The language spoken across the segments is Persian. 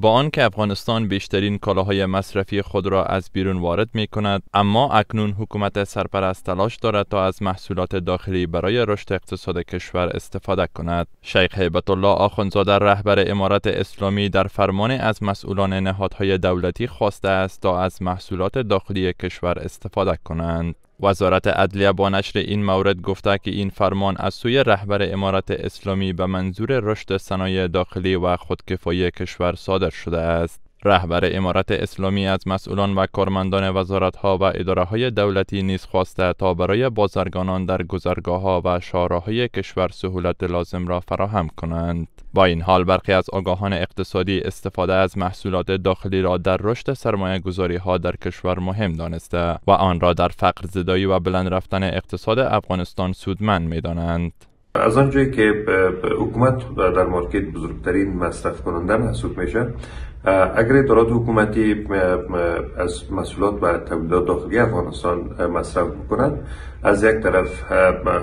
با آنکه افغانستان بیشترین کالاهای مصرفی خود را از بیرون وارد می کند اما اکنون حکومت سرپرست تلاش دارد تا از محصولات داخلی برای رشد اقتصاد کشور استفاده کند شیخ هیبت الله در رهبر امارت اسلامی در فرمان از مسئولان نهادهای دولتی خواسته است تا از محصولات داخلی کشور استفاده کنند وزارت عدلیه با نشر این مورد گفته که این فرمان از سوی رهبر امارت اسلامی به منظور رشد صنایع داخلی و خودکفایی کشور صادر شده است. رهبر امارت اسلامی از مسئولان و کارمندان وزارتها و اداره های دولتی نیز خواسته تا برای بازرگانان در گذرگاه ها و های کشور سهولت لازم را فراهم کنند. با این حال برخی از آگاهان اقتصادی استفاده از محصولات داخلی را در رشد سرمایه گذاری ها در کشور مهم دانسته و آن را در فقر زدایی و بلند رفتن اقتصاد افغانستان سودمند می دانند. از آنجایی که حکومت در مارکت بزرگترین مصرف کننده محسوب میشه اگر ادارات حکومتی از مسئولات و تولیدات داخلی افغانستان مصرف بکنند از یک طرف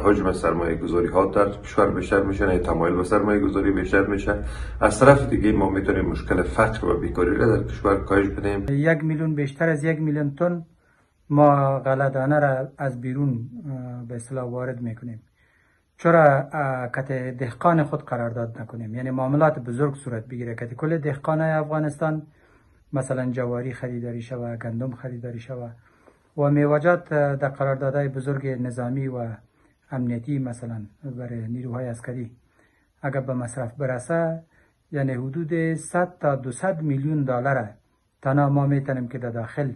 حجم سرمایه گذاری ها در کشور بیشتر میشن تمایل به سرمایه گذاری بیشتر میشه از طرف دیگه ما میتونیم مشکل فقر و بیکاری را در کشور کاهش بدیم یک میلیون بیشتر از یک میلیون تن ما غلدانه را از بیرون به اصطلاح وارد میکنیم چرا کت دهقان خود قرارداد نکنیم یعنی معاملات بزرگ صورت بگیره کت کل دهقان افغانستان مثلا جواری خریداری شوه گندم خریداری شوه و میوجات در قراردادهای بزرگ نظامی و امنیتی مثلا برای نیروهای عسکری اگر به مصرف برسه یعنی حدود 100 تا 200 میلیون دلار تنها ما میتونیم که در دا داخل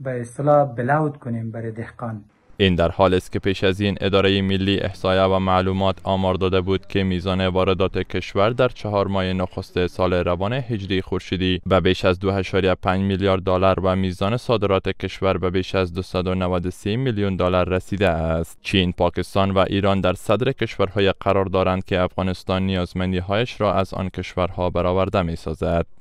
به اصطلاح بلاود کنیم برای دهقان این در حال است که پیش از این اداره ملی احصایه و معلومات آمار داده بود که میزان واردات کشور در چهار ماه نخست سال روان هجری خورشیدی به بیش از 2.5 میلیارد دلار و میزان صادرات کشور به بیش از 293 میلیون دلار رسیده است. چین، پاکستان و ایران در صدر کشورهای قرار دارند که افغانستان نیازمندی هایش را از آن کشورها برآورده می سازد.